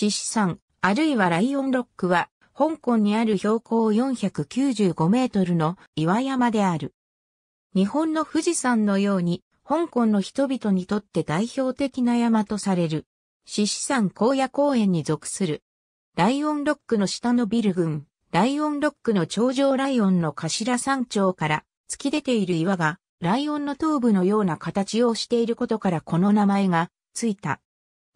獅子山、あるいはライオンロックは、香港にある標高495メートルの岩山である。日本の富士山のように、香港の人々にとって代表的な山とされる。獅子山荒野公園に属する。ライオンロックの下のビル群、ライオンロックの頂上ライオンの頭山頂から突き出ている岩が、ライオンの頭部のような形をしていることからこの名前がついた。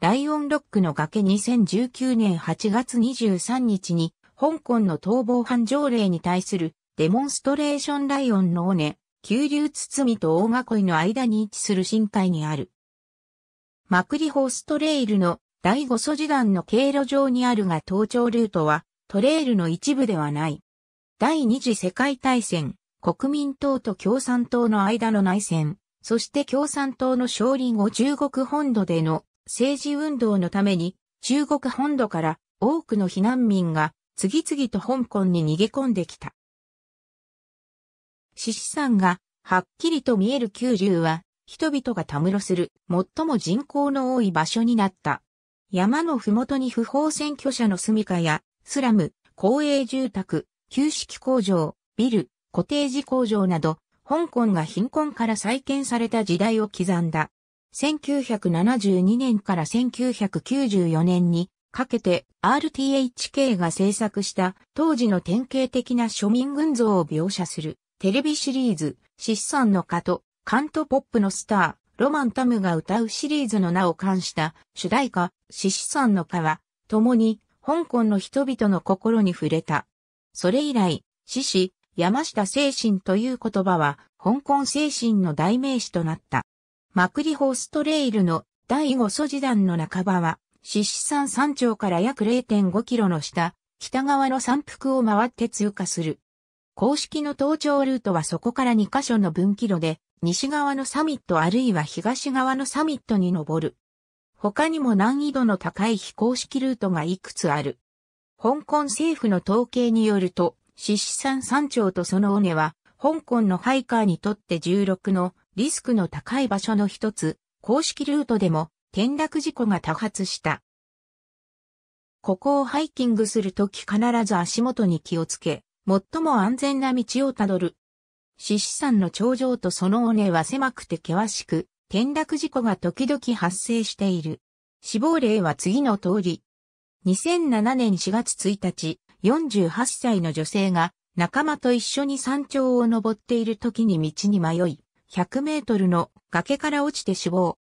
ライオンロックの崖2019年8月23日に、香港の逃亡犯条例に対するデモンストレーションライオンの尾根、急流堤と大囲いの間に位置する深海にある。マクリホーストレイルの第五素地段の経路上にあるが登頂ルートはトレイルの一部ではない。第二次世界大戦、国民党と共産党の間の内戦、そして共産党の勝利後中国本土での政治運動のために中国本土から多くの避難民が次々と香港に逃げ込んできた。獅子山がはっきりと見える九十は人々がたむろする最も人口の多い場所になった。山のふもとに不法占拠者の住処やスラム、公営住宅、旧式工場、ビル、コテージ工場など、香港が貧困から再建された時代を刻んだ。1972年から1994年にかけて RTHK が制作した当時の典型的な庶民群像を描写するテレビシリーズ、シッサの蚊とカントポップのスター、ロマン・タムが歌うシリーズの名を冠した主題歌、シシさんの蚊は、共に香港の人々の心に触れた。それ以来、獅子、山下精神という言葉は、香港精神の代名詞となった。マクリホーストレイルの第5素地段の半ばは、獅子山山頂から約0.5キロの下、北側の山腹を回って通過する。公式の登頂ルートはそこから2カ所の分岐路で、西側のサミットあるいは東側のサミットに登る。他にも難易度の高い非公式ルートがいくつある。香港政府の統計によると、獅子山山頂とその尾根は、香港のハイカーにとって16のリスクの高い場所の一つ、公式ルートでも転落事故が多発した。ここをハイキングするとき必ず足元に気をつけ、最も安全な道をたどる。獅子山の頂上とその尾根は狭くて険しく、転落事故が時々発生している。死亡例は次の通り。2007年4月1日、48歳の女性が仲間と一緒に山頂を登っている時に道に迷い、100メートルの崖から落ちて死亡。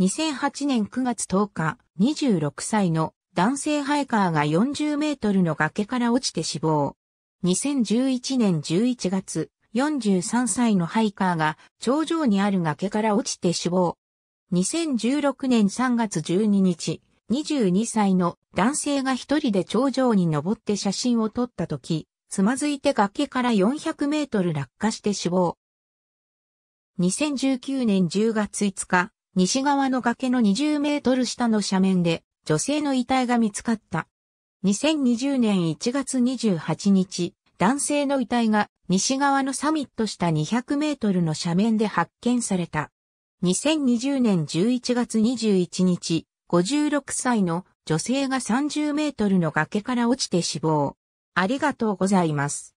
2008年9月10日、26歳の男性ハイカーが40メートルの崖から落ちて死亡。2011年11月、43歳のハイカーが頂上にある崖から落ちて死亡。2016年3月12日、22歳の男性が一人で頂上に登って写真を撮った時、つまずいて崖から400メートル落下して死亡。2019年10月5日、西側の崖の20メートル下の斜面で女性の遺体が見つかった。2020年1月28日、男性の遺体が西側のサミット下200メートルの斜面で発見された。2020年11月21日、56歳の女性が30メートルの崖から落ちて死亡。ありがとうございます。